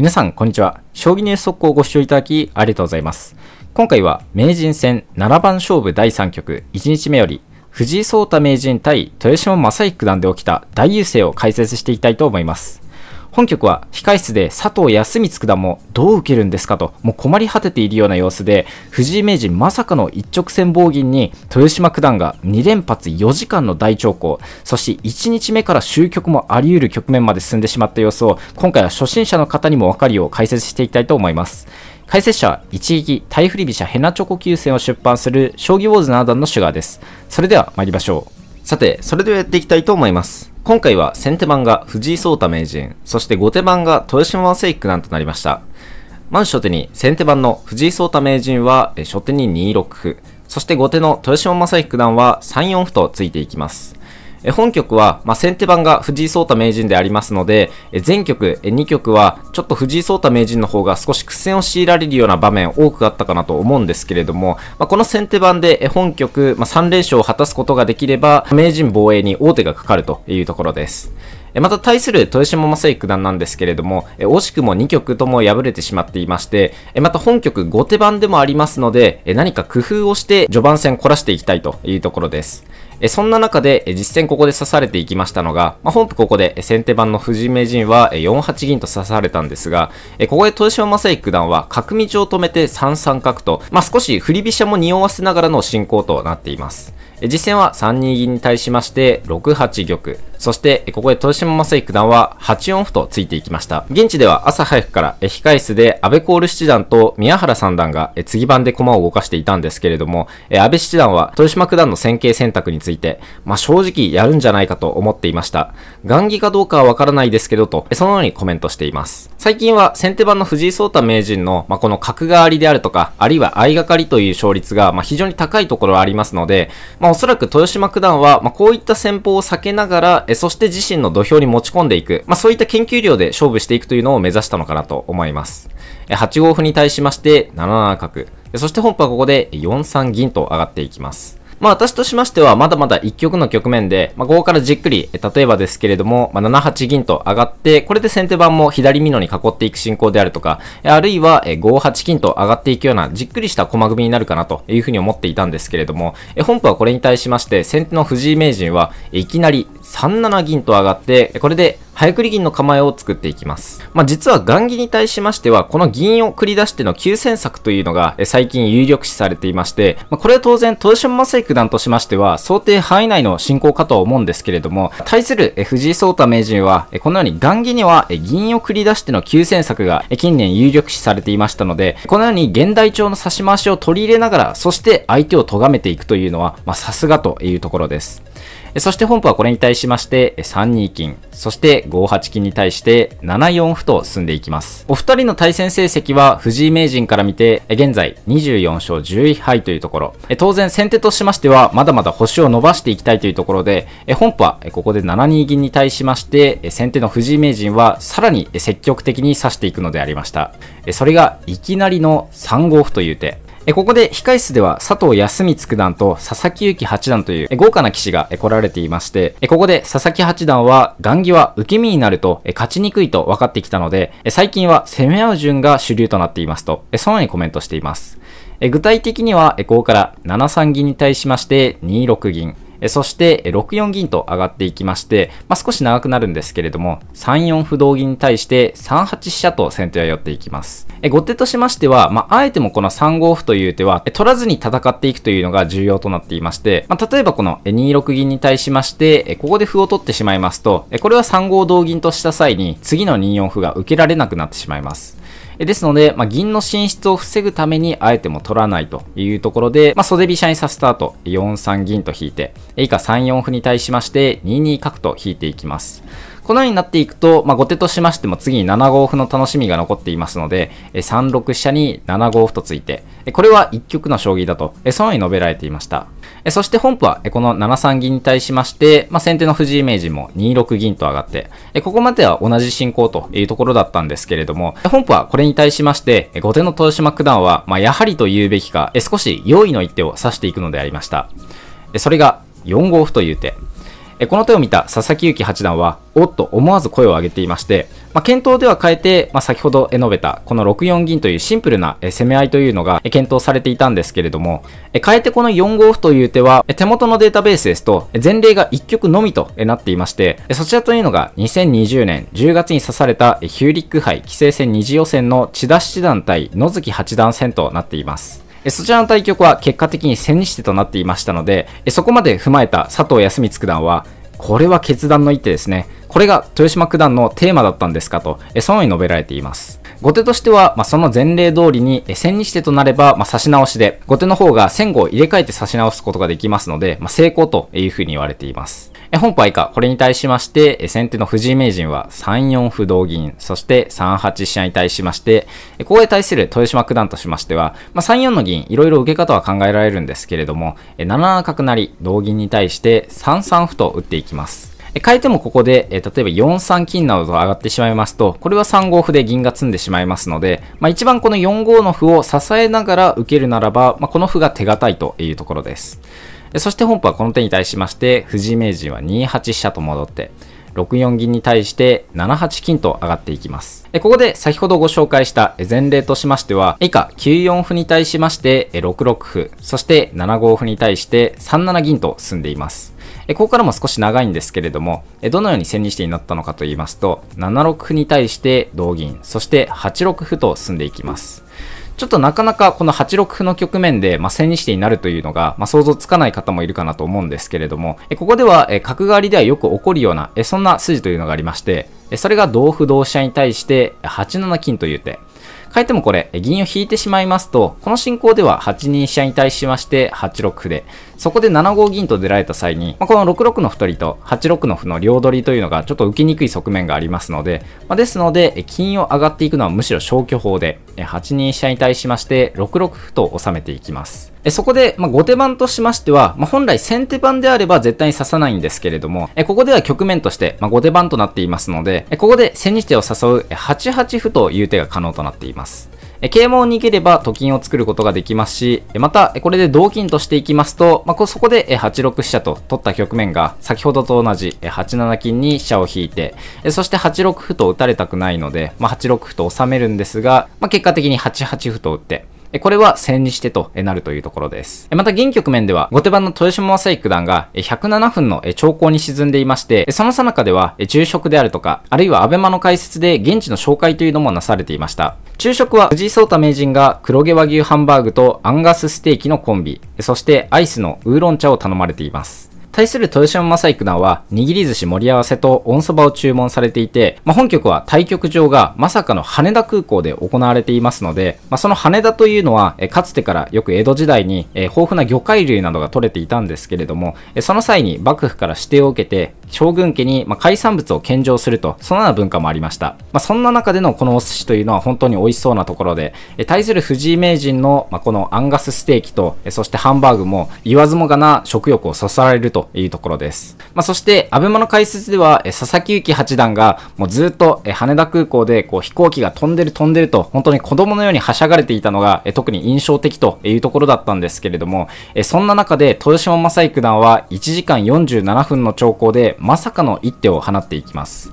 皆さん、こんにちは。将棋ニュース速報をご視聴いただき、ありがとうございます。今回は、名人戦7番勝負第3局1日目より、藤井聡太名人対豊島正彦九段で起きた大優勢を解説していきたいと思います。本局は控室で佐藤康光九段もどう受けるんですかともう困り果てているような様子で藤井名人まさかの一直線棒銀に豊島九段が2連発4時間の大長考そして1日目から終局もあり得る局面まで進んでしまった様子を今回は初心者の方にも分かるよう解説していきたいと思います。解説者は一撃、台振り飛車ヘナチョコ急戦を出版する将棋ウォーズ7段のシュガーです。それでは参りましょう。さて、それではやっていきたいと思います。今回は先手番が藤井聡太名人、そして後手番が豊島正育九段となりました。まず初手に先手番の藤井聡太名人は初手に2六歩、そして後手の豊島正育九段は3四歩とついていきます。本局は、まあ、先手番が藤井聡太名人でありますので、前局、2局は、ちょっと藤井聡太名人の方が少し苦戦を強いられるような場面多くあったかなと思うんですけれども、まあ、この先手番で、本局、まあ、3連勝を果たすことができれば、名人防衛に王手がかかるというところです。また対する豊島正幸九段なんですけれども、惜しくも2局とも敗れてしまっていまして、また本局後手番でもありますので、何か工夫をして序盤戦凝らしていきたいというところです。そんな中で実戦ここで刺されていきましたのが、まあ、本譜ここで先手番の藤井名人は4八銀と刺されたんですが、ここで豊島正幸九段は角道を止めて3三角と、まあ、少し振り飛車も匂わせながらの進行となっています。実戦は3二銀に対しまして、6八玉。そして、ここで豊島正幸九段は8四歩とついていきました。現地では朝早くから控室で安倍コール七段と宮原三段が次番で駒を動かしていたんですけれども、安倍七段は豊島九段の戦型選択について、まあ、正直やるんじゃないかと思っていました。雁木かどうかはわからないですけどと、そのようにコメントしています。最近は先手番の藤井聡太名人の、まあ、この角換わりであるとか、あるいは相掛かりという勝率が、まあ、非常に高いところはありますので、まあ、おそらく豊島九段は、まあ、こういった戦法を避けながら、えそして自身の土俵に持ち込んでいく、まあ、そういった研究量で勝負していくというのを目指したのかなと思います。え8五歩に対しまして、7七角。そして本譜はここで4三銀と上がっていきます。まあ私としましては、まだまだ一局の局面で、まあ、5からじっくり、例えばですけれども、まあ、7八銀と上がって、これで先手番も左美濃に囲っていく進行であるとか、あるいは5八金と上がっていくような、じっくりした駒組みになるかなというふうに思っていたんですけれども、本譜はこれに対しまして、先手の藤井名人はいきなり3七銀と上がって、これで早繰り銀の構えを作っていきます。まあ、実は雁木に対しましては、この銀を繰り出しての急戦策というのが最近有力視されていまして、まあ、これは当然、豊島正九段としましては、想定範囲内の進行かとは思うんですけれども、対する藤井聡太名人は、このように雁木には銀を繰り出しての急戦策が近年有力視されていましたので、このように現代調の指し回しを取り入れながら、そして相手を咎めていくというのは、まあ、さすがというところです。そして本譜はこれに対しまして、3二金、そして5八金に対して7四歩と進んでいきます。お二人の対戦成績は藤井名人から見て、現在24勝11敗というところ、当然先手としましては、まだまだ星を伸ばしていきたいというところで、本譜はここで7二銀に対しまして、先手の藤井名人はさらに積極的に指していくのでありました。それがいきなりの3五歩という手。えここで控室では佐藤康光九段と佐々木幸八段という豪華な棋士が来られていまして、ここで佐々木八段は雁木は受け身になると勝ちにくいと分かってきたので、最近は攻め合う順が主流となっていますと、そのようにコメントしています。具体的には、ここから7三銀に対しまして2六銀。そして6四銀と上がっていきまして、まあ、少し長くなるんですけれども、3四不動銀に対して3八飛車と先手は寄っていきます。後手としましては、まあ、あえてもこの3五歩という手は、取らずに戦っていくというのが重要となっていまして、まあ、例えばこの2六銀に対しまして、ここで歩を取ってしまいますと、これは3五同銀とした際に、次の2四歩が受けられなくなってしまいます。ですので、まあ、銀の進出を防ぐために、あえても取らないというところで、まあ、袖飛車にさせた後、4三銀と引いて、以下3四歩に対しまして、2二角と引いていきます。このようになっていくと、まあ、後手としましても次に7五歩の楽しみが残っていますので、3六飛車に7五歩とついて、これは一局の将棋だと、そのように述べられていました。そして本譜は、この7三銀に対しまして、まあ、先手の藤井名人も2六銀と上がって、ここまでは同じ進行というところだったんですけれども、本譜はこれに対しまして、後手の豊島九段は、まあ、やはりと言うべきか、少し用意の一手を指していくのでありました。それが4五歩という手。この手を見た佐々木幸八段は、おっと思わず声を上げていまして、まあ、検討では変えて、まあ、先ほど述べた、この6四銀というシンプルな攻め合いというのが検討されていたんですけれども、変えてこの4五歩という手は、手元のデータベースですと、前例が1局のみとなっていまして、そちらというのが2020年10月に指されたヒューリック杯棋聖戦2次予選の千田七段対野月八段戦となっています。そちらの対局は結果的に千日手となっていましたので、そこまで踏まえた佐藤康光九段は、これは決断の一手ですね。これが豊島九段のテーマだったんですかと、そのように述べられています。後手としては、まあ、その前例通りに、え千日手となれば、まあ、差し直しで、後手の方が戦後を入れ替えて差し直すことができますので、まあ、成功というふうに言われています。え本牌以下、これに対しまして、え先手の藤井名人は3四歩同銀、そして3八飛車に対しまして、えここへ対する豊島九段としましては、まあ、3四の銀、いろいろ受け方は考えられるんですけれども、え7七角成同銀に対して3三歩と打っていきます。変えてもここで、例えば4三金などと上がってしまいますと、これは3五歩で銀が詰んでしまいますので、まあ、一番この4五の歩を支えながら受けるならば、まあ、この歩が手堅いというところです。そして本譜はこの手に対しまして、藤井名人は2八飛車と戻って、6四銀に対して7八金と上がっていきます。ここで先ほどご紹介した前例としましては、以下9四歩に対しまして6六歩、そして7五歩に対して3七銀と進んでいます。えここからも少し長いんですけれども、えどのように千日手になったのかと言いますと、7六歩に対して同銀、そして8六歩と進んでいきます。ちょっとなかなかこの8六歩の局面で、まあ、千日手になるというのが、まあ、想像つかない方もいるかなと思うんですけれども、えここでは、え角換わりではよく起こるような、えそんな筋というのがありまして、えそれが同歩同飛車に対して8七金という手。変えてもこれ、銀を引いてしまいますと、この進行では8二飛車に対しまして8六歩で、そこで7五銀と出られた際に、まあ、この6六の歩取りと8六の歩の両取りというのがちょっと受けにくい側面がありますので、まあ、ですので、金を上がっていくのはむしろ消去法で、8二飛車に対しまして6六歩と収めていきます。そこで、まあ、後手番としましては、まあ、本来先手番であれば絶対に刺さないんですけれども、ここでは局面として、まあ、後手番となっていますので、ここで千日手を誘う8八歩という手が可能となっています。桂門を逃げればと金を作ることができますし、また、これで同金としていきますと、まあ、そこで8六飛車と取った局面が、先ほどと同じ8七金に飛車を引いて、そして8六歩と打たれたくないので、まあ、8六歩と収めるんですが、まあ、結果的に8八歩と打って、これは千にしてとなるというところです。また銀局面では、後手番の豊島正行九段が107分の長考に沈んでいまして、その最中では昼食であるとか、あるいはアベマの解説で現地の紹介というのもなされていました。昼食は藤井聡太名人が黒毛和牛ハンバーグとアンガスステーキのコンビ、そしてアイスのウーロン茶を頼まれています。対する豊島正行九段は、握り寿司盛り合わせと温そばを注文されていて、まあ、本局は対局場がまさかの羽田空港で行われていますので、まあ、その羽田というのは、えかつてからよく江戸時代に、え豊富な魚介類などが取れていたんですけれども、えその際に幕府から指定を受けて、将軍家に、ま海産物を献上すると、そのような文化もありました。まあ、そんな中でのこのお寿司というのは本当に美味しそうなところで、え対する藤井名人の、まこのアンガスステーキと、えそしてハンバーグも言わずもがな食欲をそそられるというところです。まあ、そして、アベマの解説では、え佐々木幸八段がもうずっと、え羽田空港でこう飛行機が飛んでる飛んでると、本当に子供のようにはしゃがれていたのが、え特に印象的というところだったんですけれども、えそんな中で豊島正幸九段は1時間47分の長考で、まさかの一手を放っていきます。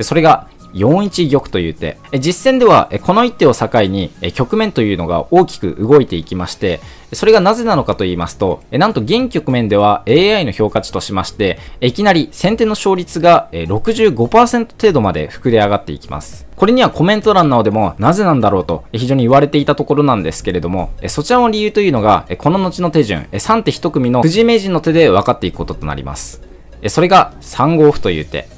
それが4一玉という手。実戦ではこの一手を境に局面というのが大きく動いていきまして、それがなぜなのかと言いますと、なんと現局面では AI の評価値としまして、いきなり先手の勝率が65%程度まで膨れ上がっていきます。これにはコメント欄などでもなぜなんだろうと非常に言われていたところなんですけれども、そちらの理由というのが、この後の手順、3手1組の藤井名人の手で分かっていくこととなります。それが3五歩という手。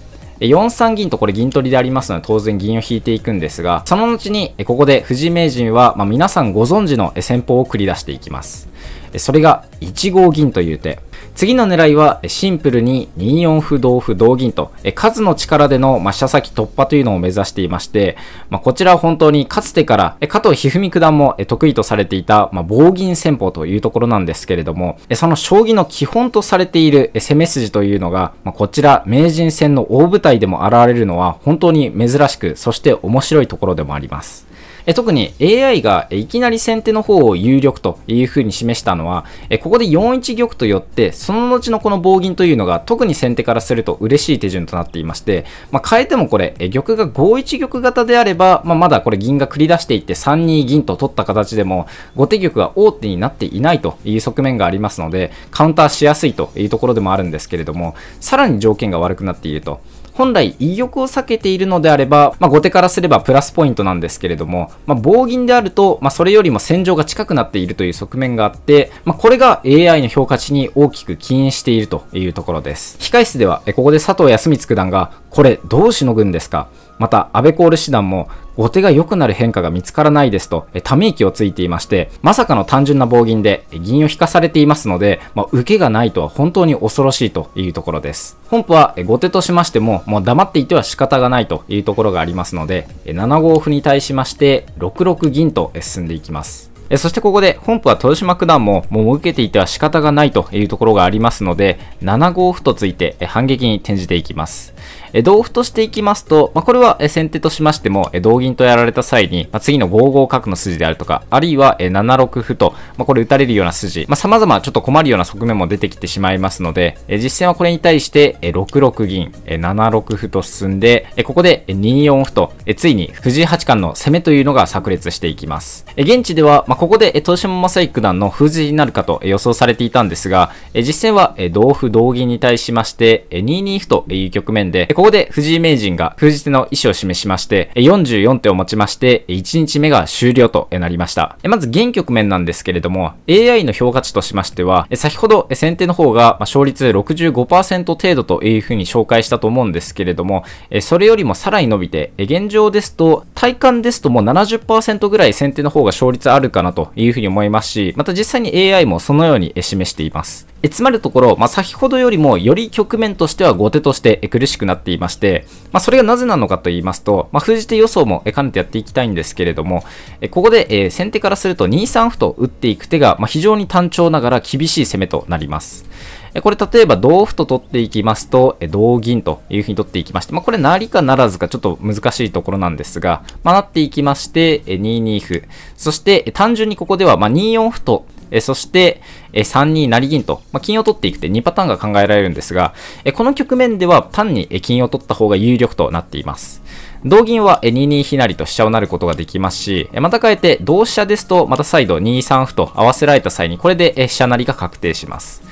4三銀とこれ銀取りでありますので当然銀を引いていくんですが、その後にここで藤井名人は、ま皆さんご存知の戦法を繰り出していきます。それが1五銀という手。次の狙いはシンプルに2四歩同歩同銀と、数の力での、ま飛車先突破というのを目指していまして、まあ、こちらは本当にかつてから加藤一二三九段も得意とされていた、まあ、棒銀戦法というところなんですけれども、その将棋の基本とされている攻め筋というのが、まあ、こちら名人戦の大舞台でも現れるのは本当に珍しく、そして面白いところでもあります。え特に AI がいきなり先手の方を有力という風に示したのは、えここで4一玉と寄って、その後のこの棒銀というのが特に先手からすると嬉しい手順となっていまして、まあ、変えてもこれ、え玉が5一玉型であれば、まあ、まだこれ銀が繰り出していって3二銀と取った形でも、後手玉が王手になっていないという側面がありますので、カウンターしやすいというところでもあるんですけれども、さらに条件が悪くなっていると。本来意欲を避けているのであれば、まあ、後手からすればプラスポイントなんですけれども、まあ、棒銀であると、まあ、それよりも戦場が近くなっているという側面があって、まあ、これが AI の評価値に大きく起因しているというところです。控室では、ここで佐藤康光九段が、これどうしのぐんですかまた、安倍コール師団も、後手が良くなる変化が見つからないですと、えため息をついていまして、まさかの単純な棒銀で銀を引かされていますので、まあ、受けがないとは本当に恐ろしいというところです。本譜は後手としましても、もう黙っていては仕方がないというところがありますので、7五歩に対しまして、6六銀と進んでいきます。そしてここで本譜は豊島九段ももう受けていては仕方がないというところがありますので、7五歩とついて反撃に転じていきます。同歩としていきますと、まあ、これは先手としましても、同銀とやられた際に、まあ、次の5五角の筋であるとか、あるいは7六歩と、まあ、これ打たれるような筋、まあ、様々ちょっと困るような側面も出てきてしまいますので、実戦はこれに対して6六銀、7六歩と進んで、ここで2四歩と、ついに藤井八冠の攻めというのが炸裂していきます。現地では、まここで、豊島正幸九段の封じになるかと予想されていたんですが、実戦は同歩同銀に対しまして、2二歩という局面で、ここで藤井名人が封じ手の意思を示しまして、44手を持ちまして、1日目が終了となりました。まず現局面なんですけれども、AI の評価値としましては、先ほど先手の方が勝率65%程度というふうに紹介したと思うんですけれども、それよりもさらに伸びて、現状ですと、体感ですともう70%ぐらい先手の方が勝率あるかななというふうに思いますし、また実際に AI もそのように示しています。えつまるところ、まあ、先ほどよりもより局面としては後手として苦しくなっていまして、まあ、それがなぜなのかと言いますと、まあ、封じ手予想も兼ねてやっていきたいんですけれども、ここで、え先手からすると2三歩と打っていく手が、ま非常に単調ながら厳しい攻めとなります。で、これ例えば同歩と取っていきますと、え同銀というふうに取っていきまして、まあ、これなりかならずかちょっと難しいところなんですが、まあ、なっていきまして、え2二歩。そして、単純にここでは、まあ、2四歩と、えそして、え3二成銀と、まあ、金を取っていくって2パターンが考えられるんですが、えこの局面では単に金を取った方が有力となっています。同銀は2二飛りと飛車を成ることができますし、また変えて同飛車ですと、また再度2三歩と合わせられた際に、これで飛車成りが確定します。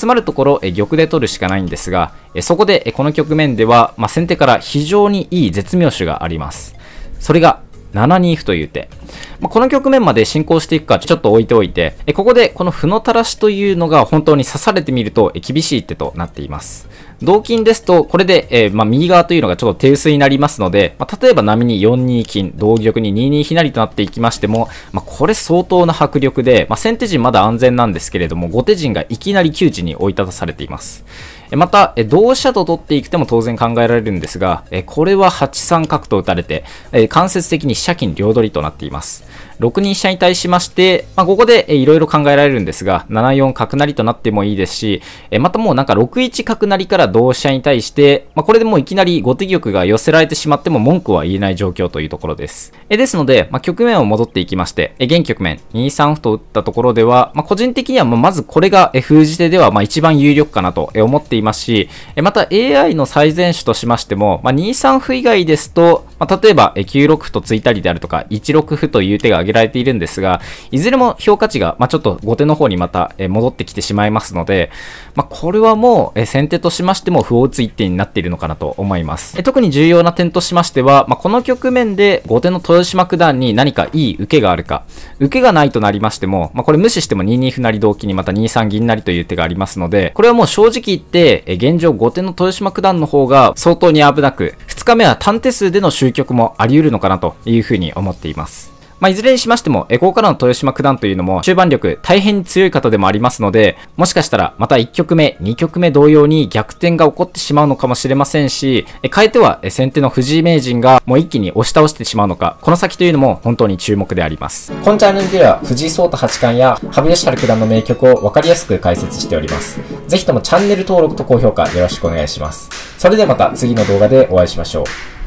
詰まるところ、え玉で取るしかないんですが、えそこで、えこの局面では、まあ、先手から非常にいい絶妙手があります。それが、7二歩という手。まあ、この局面まで進行していくかちょっと置いておいて、えここでこの歩の垂らしというのが本当に刺されてみると厳しい手となっています。同金ですと、これで、えー、まあ、右側というのがちょっと手薄になりますので、まあ、例えば波に4二金、同玉に2二ひなりとなっていきましても、まあ、これ相当な迫力で、ま先手陣まだ安全なんですけれども、後手陣がいきなり窮地に追い立たされています。また、同飛車と取っていく手も当然考えられるんですが、これは8三角と打たれて、間接的に飛車金両取りとなっています。6人飛車に対しまして、まあ、ここでいろいろ考えられるんですが、7四角成となってもいいですし、またもうなんか6一角成から同飛車に対して、まあ、これでもういきなり後手玉が寄せられてしまっても文句は言えない状況というところです。えですので、まあ、局面を戻っていきまして、現局面2三歩と打ったところでは、まあ、個人的にはまずこれが封じ手ではまあ一番有力かなと思っていますし、また AI の最善手としましても、まあ、2三歩以外ですと、まあ、例えば9六歩と突いたりであるとか、1六歩という手が挙げげられているんですが、いずれも評価値が、まあ、ちょっと後手の方にまた、え戻ってきてしまいますので、まあ、これはもう、え先手としましても不打つ一手になっているのかなと思います。え特に重要な点としましては、まあ、この局面で後手の豊島九段に何かいい受けがあるか、受けがないとなりましても、まあ、これ無視しても2二歩成同期にまた2三銀成という手がありますので、これはもう正直言って、え現状後手の豊島九段の方が相当に危なく、2日目は単手数での終局もあり得るのかなというふうに思っています。まあ、いずれにしましても、えここからの豊島九段というのも、終盤力大変強い方でもありますので、もしかしたら、また1局目、2局目同様に逆転が起こってしまうのかもしれませんし、え変えては、え先手の藤井名人が、もう一気に押し倒してしまうのか、この先というのも本当に注目であります。本チャンネルでは、藤井聡太八冠や、羽生善治九段の名曲を分かりやすく解説しております。ぜひともチャンネル登録と高評価よろしくお願いします。それではまた次の動画でお会いしましょう。